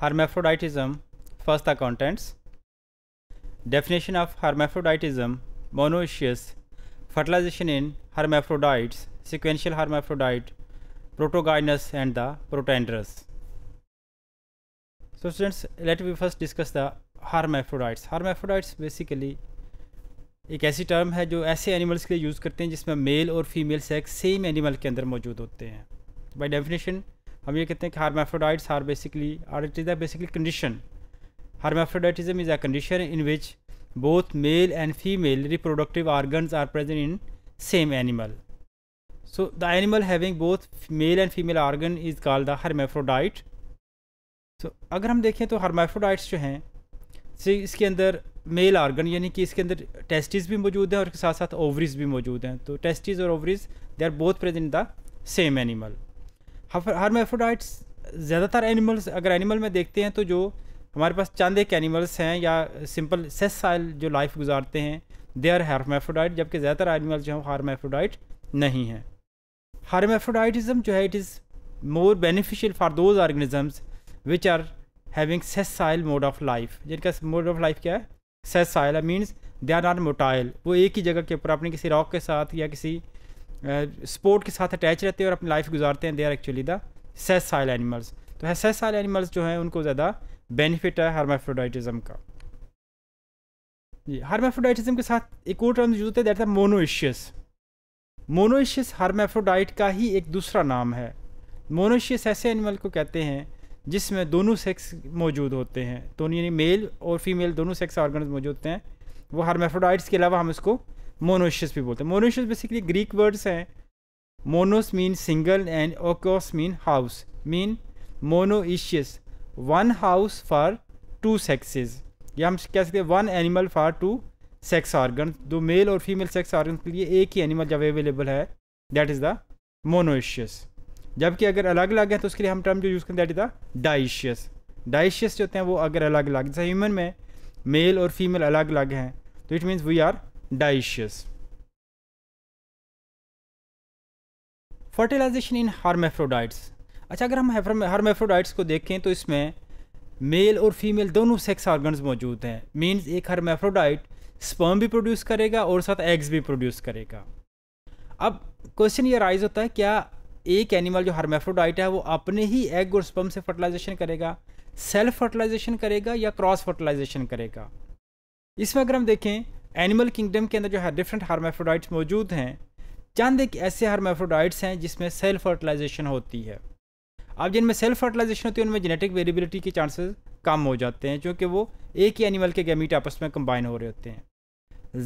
hermaphroditism first the contents definition of hermaphroditism monoecious fertilization in hermaphrodites sequential hermaphrodite protogynous and the protandrous so students let me first discuss the hermaphrodites hermaphrodites basically एक ऐसी term है जो ऐसे animals के लिए use करते हैं जिसमें मेल और फीमेल सेक्स सेम एनिमल के अंदर मौजूद होते हैं बाय डेफिनेशन हम ये कहते हैं कि hermaphrodites are basically are it is a basically condition hermaphroditism is a condition in which both male and female reproductive organ are present in same animal so the animal having both male and female organ is call the hermaphrodite so अगर हम देखें तो हरमाफ्रोडाइट्स जो हैं से इसके अंदर mail argon यानी कि इसके अंदर टेस्टिस भी मौजूद हैं और इसके साथ साथ ओवरीज भी मौजूद हैं तो टेस्टिस और ovaries they are both present in the same animal hermaphrodites ज़्यादातर एनिमल्स अगर एनिमल में देखते हैं तो जो हमारे पास चंद एक एनिमल्स हैं या सिंपल सेसाइल जो लाइफ गुजारते हैं दे आर हार्माफ्रोडाइट जबकि ज़्यादातर एनिमल्स जो हैं हार्माफ्रोडाइट नहीं हैं हार्माफ्रोडाइटिज़म जो है it is more beneficial for those organisms which are having sessile mode of life जिनका मोड ऑफ लाइफ क्या है sessile means they are not motile वो एक ही जगह के ऊपर अपने किसी रॉक के साथ या किसी स्पोर्ट के साथ अटैच रहते हैं और अपनी लाइफ गुजारते हैं they are actually the sessile animals तो है सेसाइल एनिमल्स जो हैं उनको ज़्यादा बेनिफिट है हार्माफ्रोडाइटिज़म का जी हार्माफ्रोडाइटिज़म के साथ एक और टर्म यूज होते हैं दैट था मोनोइशियस मोनोइशियस हार्माफ्रोडाइट का ही एक दूसरा नाम है मोनोशियस ऐसे एनिमल को कहते हैं जिसमें दोनों सेक्स मौजूद होते हैं दोनों यानी मेल और फीमेल दोनों सेक्स ऑर्गन मौजूद होते हैं वो हार्माफ्रोडाइट्स के अलावा हम इसको मोनोशियस भी बोलते हैं मोनोशियस बेसिकली ग्रीक वर्ड्स हैं monos mean single and oikos mean house mean monoecious one house for two sexes या हम कह सकते हैं one animal for two sex organ दो मेल और फीमेल सेक्स ऑर्गन के लिए एक ही एनिमल जब अवेलेबल है दैट इज़ द मोनोइशियस जबकि अगर अलग अलग है तो उसके लिए हम टर्म जो यूज़ करते हैं that is the dioecious dioecious जो होते हैं वो अगर अलग अलग जैसे ह्यूमन में मेल और फीमेल अलग अलग हैं तो it means we are dioecious fertilisation in hermaphrodites अच्छा अगर हम हारमेफ्रोडाइट्स को देखें तो इसमें मेल और फीमेल दोनों सेक्स ऑर्गन मौजूद हैं मीन्स एक हार्मेफ्रोडाइट स्पर्म भी प्रोड्यूस करेगा और साथ एग्स भी प्रोड्यूस करेगा अब क्वेश्चन ये राइज होता है क्या एक एनिमल जो हार्मेफ्रोडाइट है वो अपने ही एग और स्पर्म से फर्टिलाइजेशन करेगा सेल्फ फर्टिलाइजेशन करेगा या क्रॉस फर्टिलाइजेशन करेगा इसमें अगर हम देखें एनिमल किंगडम के अंदर जो है डिफरेंट हार्माफ्रोडाइट्स मौजूद हैं चंद एक ऐसे हार्माफ्रोडाइट्स हैं जिसमें सेल फर्टिलाइजेशन होती है अब जिनमें सेल फर्टिलाइजेशन होती है उनमें जेनेटिक वेरिबिलिटी के चांसेस कम हो जाते हैं क्योंकि वो एक ही एनिमल के गैमीट आपस में कंबाइन हो रहे होते हैं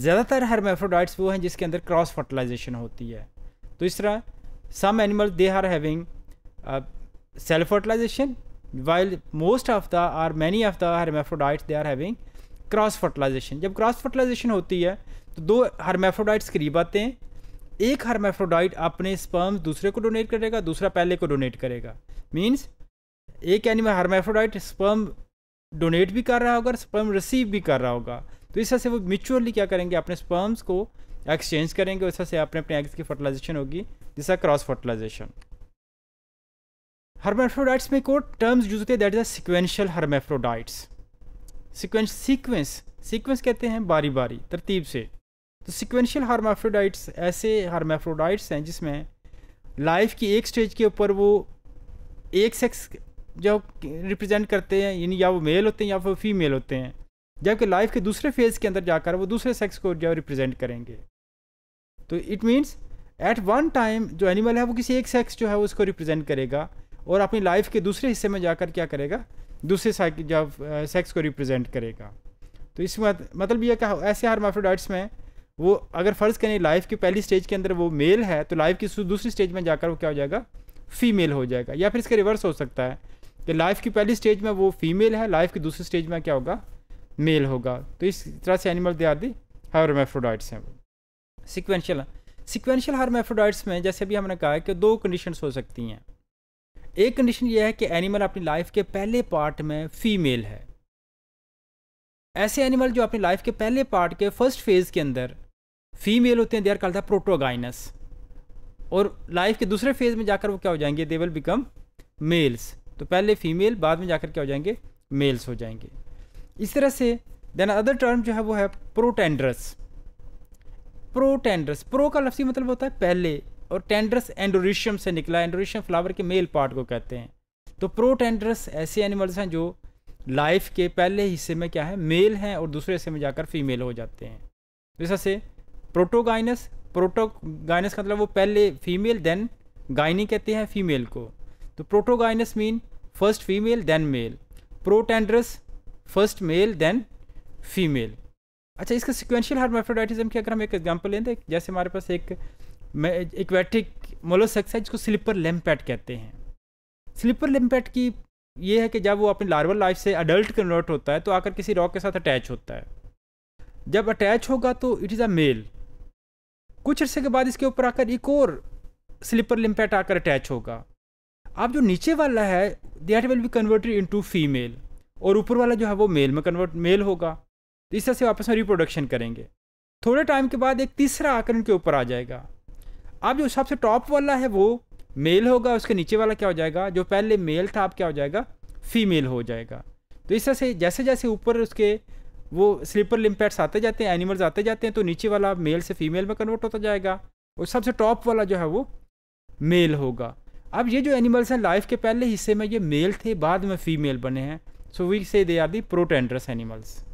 ज़्यादातर हर्मेफ्रोडाइट्स वो हैं जिसके अंदर क्रॉस फर्टिलाइजेशन होती है तो इस तरह some animal they are having self fertilisation while most of the are many of the hermaphrodites they are having cross fertilisation जब क्रॉस फर्टिलाइजेशन होती है तो दो हरमेफ्रोडाइट्स करीब आते हैं एक हरमेफ्रोडाइट अपने स्पर्म्स दूसरे को डोनेट करेगा दूसरा पहले को डोनेट करेगा मीन्स एक एनिमल हर्मेफ्रोडाइट स्पर्म डोनेट भी कर रहा होगा स्पर्म रिसीव भी कर रहा होगा तो इस से वो म्यूचुअली क्या करेंगे अपने स्पर्म्स को एक्सचेंज करेंगे उस से अपने अपने एग्स की फर्टिलाइजेशन होगी जिसका क्रॉस फर्टिलाइजेशन हरमेफ्रोडाइट्स में को टर्म्स यूज होते हैं that is a sequential hermaphrodites sequence sequence sequence कहते हैं बारी बारी तरतीब से तो सिक्वेंशियल हार्माफ्रोडाइट्स ऐसे हार्माफ्रोडाइट्स हैं जिसमें लाइफ की एक स्टेज के ऊपर वो एक सेक्स जो रिप्रेजेंट करते हैं यानी या वो मेल होते हैं या फिर फीमेल होते हैं जबकि लाइफ के दूसरे फेज़ के अंदर जाकर वो दूसरे सेक्स को जो रिप्रेजेंट करेंगे तो it means at one time जो एनिमल है वो किसी एक सेक्स जो है उसको रिप्रेजेंट करेगा और अपनी लाइफ के दूसरे हिस्से में जाकर क्या करेगा दूसरे जब सेक्स को रिप्रेजेंट करेगा तो इस मत, मतलब यह कहा ऐसे हारमाफ्रोडाइट्स में वो अगर फ़र्ज़ करें लाइफ की पहली स्टेज के अंदर वो मेल है तो लाइफ की दूसरी स्टेज में जाकर वो क्या हो जाएगा फीमेल हो जाएगा या फिर इसका रिवर्स हो सकता है कि लाइफ की पहली स्टेज में वो फीमेल है लाइफ की दूसरी स्टेज में क्या होगा मेल होगा तो इस तरह से एनिमल दे आदि हार्माफ्रोडाइट्स हैं वो सिक्वेंशियल सिक्वेंशियल हार्माफ्रोडाइट्स में जैसे भी हमने कहा है कि दो कंडीशंस हो सकती हैं एक कंडीशन यह है कि एनिमल अपनी लाइफ के पहले पार्ट में फीमेल है ऐसे एनिमल जो अपनी लाइफ के पहले पार्ट के फर्स्ट फेज के अंदर फीमेल होते हैं दे आर कॉल्ड है प्रोटोगाइनस और लाइफ के दूसरे फेज में जाकर वो क्या हो जाएंगे दे विल बिकम मेल्स तो पहले फीमेल बाद में जाकर क्या हो जाएंगे मेल्स हो जाएंगे इस तरह से देन अदर टर्म जो है वो है प्रोटेंड्रस प्रोटेंड्रस प्रो का लफ्सी मतलब होता है पहले और टेंड्रस एंडोरिशियम से निकला एंडोरिशियम फ्लावर के मेल पार्ट को कहते हैं तो प्रोटेंड्रस ऐसे एनिमल्स हैं जो लाइफ के पहले हिस्से में क्या है मेल हैं और दूसरे हिस्से में जाकर फीमेल हो जाते हैं तो जैसा से प्रोटोगाइनस प्रोटोगाइनस का मतलब वो पहले फीमेल देन गाइनी कहते हैं फीमेल को तो protogynous mean first female then male protandrous first male then female अच्छा इसका सिक्वेंशियल हार्मोफ्रोडाइटिज्म की अगर हम एक एग्जांपल लें तो जैसे हमारे पास एक इक्वेटिक मोलोसेक्स है जिसको स्लिपर लेम्पैट कहते हैं स्लिपर लेम्पैट की ये है कि जब वो अपनी लार्वल लाइफ से अडल्ट कन्वर्ट होता है तो आकर किसी रॉक के साथ अटैच होता है जब अटैच होगा तो इट इज़ अ मेल कुछ अरसे के बाद इसके ऊपर आकर एक और स्लिपर लिम्पैट आकर अटैच होगा अब जो नीचे वाला है that will be converted into female और ऊपर वाला जो है वो मेल में कन्वर्ट मेल होगा तो इस तरह से वापस में रिप्रोडक्शन करेंगे थोड़े टाइम के बाद एक तीसरा आकर उनके ऊपर आ जाएगा अब जो सबसे टॉप वाला है वो मेल होगा उसके नीचे वाला क्या हो जाएगा जो पहले मेल था अब क्या हो जाएगा फीमेल हो जाएगा तो इस तरह से जैसे जैसे ऊपर उसके वो स्लीपर लिम्पैट्स आते जाते हैं एनिमल्स आते जाते हैं तो नीचे वाला मेल से फीमेल में कन्वर्ट होता जाएगा और सबसे टॉप वाला जो है वो मेल होगा अब ये जो एनिमल्स हैं लाइफ के पहले हिस्से में ये मेल थे बाद में फीमेल बने हैं so we say they are the protandrous animals